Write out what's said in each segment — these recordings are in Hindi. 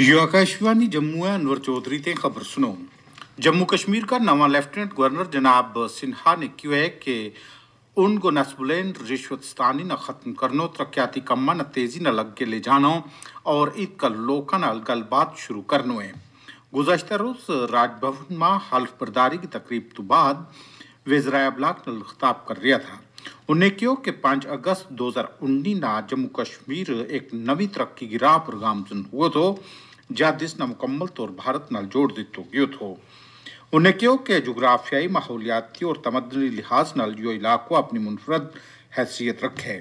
यो आकाशवाणी जम्मू अनवर चौधरी ते खबर सुनो जम्मू कश्मीर का नवा लेफ्टिनेंट गवर्नर जनाब सिन्हा ने क्यों है कि उनको न रिश्वत स्थानी न खत्म करनो तरक्याती कम्मा न तेजी न लग के ले जानो और ईद का लोका न गलबात शुरू करनो है गुजशत रोज राजभवन में हल्फ बरदारी की तकरीब तो बाद वेजराय ब्लाक ने खिताब कर रहा था उन्हें क्यों कि पांच अगस्त 2019 ना जम्मू कश्मीर एक नवी तरक्की की राह पर गामजन हुआ था तो ਜਾਂ ਜਿਸ ਨਾਲ ਮੁਕੰਮਲ ਤੌਰ ਭਾਰਤ ਨਾਲ ਜੋੜ ਦਿੱਤੋ ਗਿਓ उन्हें क्यों कि जोग्राफियाई माहौलियाती और तमदनी लिहाज नाल इलाको अपनी मुनफरद हैसियत रखे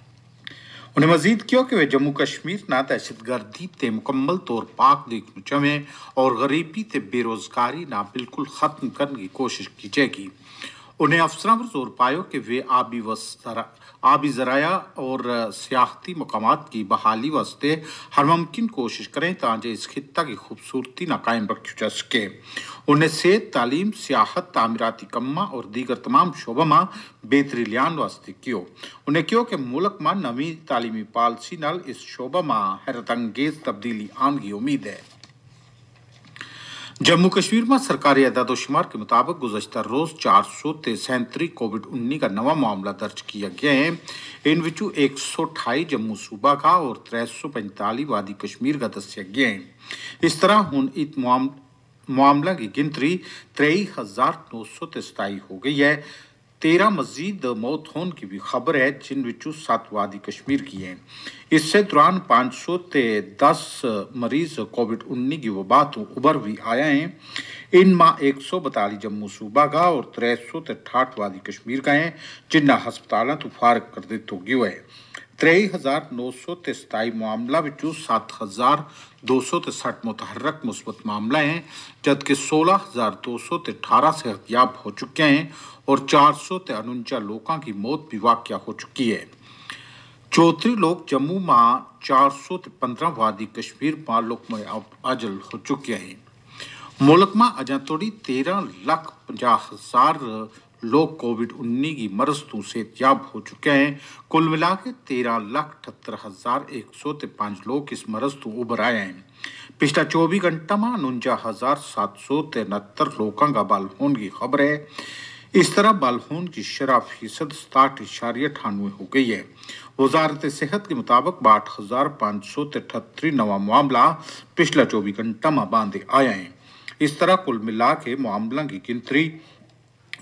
उन्हें मजीद क्यों कि वह जम्मू कश्मीर ना दहशत गर्दी ते मुकम्मल तौर पाक देख चमें और गरीबी ते बेरोजगारी ना बिल्कुल ख़त्म करने की कोशिश की जाएगी उन्हें अफसरों पर जोर पायो कि वे आबी आबी ज़राया और सियाहती मकाम की बहाली वास्ते हर मुमकिन कोशिश करें ताकि इस खिता की खूबसूरती ना कायम रखी जा सके उन्हें सेहत तालीम सियाहत तमीराती कम और दीगर तमाम शोबा में बेहतरी लियान वास्ते कियो उन्हें क्यों कि मुल्क में नवी तालीमी पॉलिसी न इस शोबा में हैरत अंगेज तब्दीली आन की उम्मीद है कश्मीर કશ્મીરમાં સરકારી शुमार के मुताबिक गुजशत रोज चार सौ सैंतरी कोविड उन्नीस का नवा मामला दर्ज किया गया है इन विचु एक सौ अठाई जम्मू सूबा का और त्रै सौ पैंताली वादी कश्मीर का दस्या गया है इस तरह हूँ इत मामला की गिनती त्रेई हजार नौ सौ सताई हो गई है तेरह मजीद मौत होने की भी खबर है जिन विचों सात वादी कश्मीर की है इससे दौरान पाँच सौ ते दस मरीज कोविड उन्नीस की वबा तो उभर भी आया है इन माँ एक सौ बताली जम्मू सूबा का और त्रै सौ ते ठाठ वादी कश्मीर का है जिन्हें हस्पताल तो फारग कर दे तो है ਤ੍ਰੇਈ ਹਜ਼ਾਰ ਨੌ ਸੌ ਤੇ 27 ਮਾਮਲਾ ਵਿੱਚੋਂ 7263 ਮੁਤਹਰਕ ਮੁਸਬਤ ਮਾਮਲਾ ਹੈ ਜਦਕਿ 16200 ਤੇ 18 ਸਿਹਤਯਾਬ ਹੋ ਚੁੱਕੇ ਹਨ और 400 ਤੇ 49 ਲੋਕਾਂ ਦੀ ਮੌਤ ਵੀ ਵਾਕਿਆ ਹੋ ਚੁੱਕੀ ਹੈ 34 ਲੋग जम्मू मां 415 वादी कश्मीर मां लोक में अजल हो चुके हैं मुल्क में अजा तोड़ी तेरह लाख पंजाह हजार लोग कोविड उन्नीस की मरस्तों से याब हो चुके हैं कुल मिला के तेरह लाख अठहत्तर हजार एक सौ तिरपांच लोग इस मरज तू उभर आए हैं पिछला चौबीस घंटा में उनजा हजार सात सौ तिहत्तर लोगों का बाल होने की खबर है इस तरह बालहोन की शराब फीसद साठ इशारे अठानवे हो गई है वजारत सेहत के मुताबिक बाठ हजार पाँच सौ तिहत्तर नवा मामला पिछला चौबीस घंटा में बांधे आया है इस तरह कुल मिला के मामला की गिनती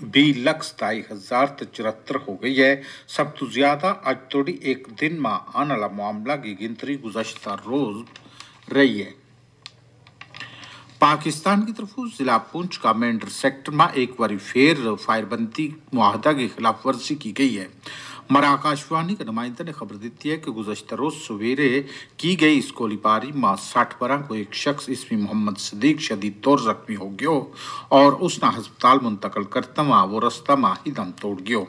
हज़ार तो 27074 हो गई है सब तो ज़्यादा अज ਤੋੜੀ एक दिन ਮਾ आने वाला मामला की गिनतरी गुजशत रोज रही है पाकिस्तान की तरफ जिला पुंछ का सेक्टर में एक बार फिर फायरबंदी माहदा की खिलाफ वर्जी की गई है हमारा आकाशवाणी का नुमाइंदा ने खबर दी है कि गुजशत रोज सवेरे की गई इस गोलीबारी में साठ बरह को एक शख्स इसमें मोहम्मद सदीक शदीद तौर जख्मी हो गयो और उसने हस्पताल मुंतकल करते हुआ वो रस्ता में ही दम तोड़ गयो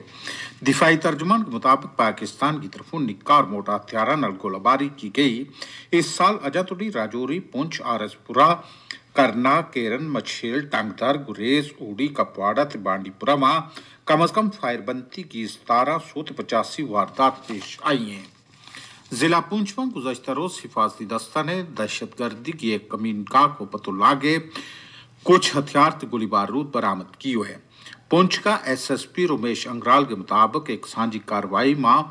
दिफाई तर्जुमान के मुताबिक पाकिस्तान की तरफ निक्का और मोटा हथियार नल गोलाबारी की गई इस साल अजातुली राजौरी पुंछ आरसपुरा करना केरन मछेल टांगदार गुरेज उड़ी कपवाड़ा तिबांडीपुरा में कम अज कम फायरबंदी की सतारह सौ पचासी वारदात पेश आई हैं जिला पुंछ में गुजशत रोज हिफाजती दस्ता ने दहशत गर्दी की एक कमीन का को पतो लागे कुछ हथियार गोली बारूद बरामद की है पुंछ का एसएसपी रोमेश अंग्राल के मुताबिक एक साझी कार्रवाई में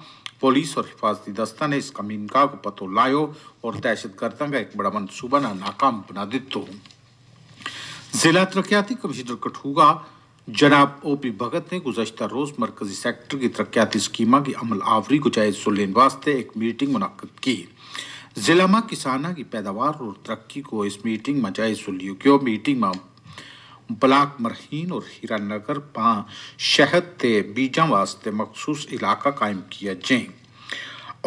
पुलिस और हिफाजती दस्ता ने इस कमीन का को पतो लायो और दहशत गर्दा का एक बड़ा मनसूबा नाकाम बना दिता जिला तरक्याती कमिश्नर कठुआ जनाब ओ पी भगत ने गुजशत रोज मरकजी सेक्टर की तरक्याती स्कीम की अमल आवरी को जायज लेने वास्ते एक मीटिंग मुनद की जिला में किसाना की पैदावार और तरक्की को इस मीटिंग में जायज लियो क्यों मीटिंग में ब्लाक मरहीन और हीरानगर पा शहद के बीजा वास्ते मखसूस इलाका कायम किया जाए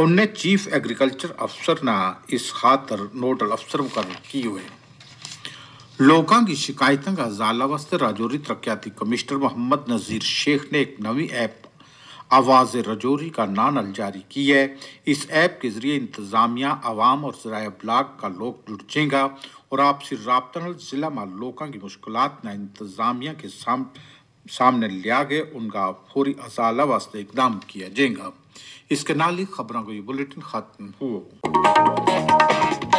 उनने चीफ एग्रीकल्चर अफसर ना इस खातर नोडल अफसर मुकर किए हुए लोगों की शिकायतों का जाला वास्ते राजौरी तरक्याती कमिश्नर मोहम्मद नज़ीर शेख ने एक नवी ऐप आवाज़ रजौरी का नानल जारी की है इस ऐप के ज़रिए इंतज़ामिया आवाम और ज़रा ब्लाक का लोग जाएगा और आपसी रबता ज़िला में लोगों की मुश्किल न इंतज़ामिया के साम सामने लिया गए उनका फौरी अजाला वास्ते इकदाम किया जाएगा इसके नाल ही खबरों को ये बुलेटिन खत्म हुआ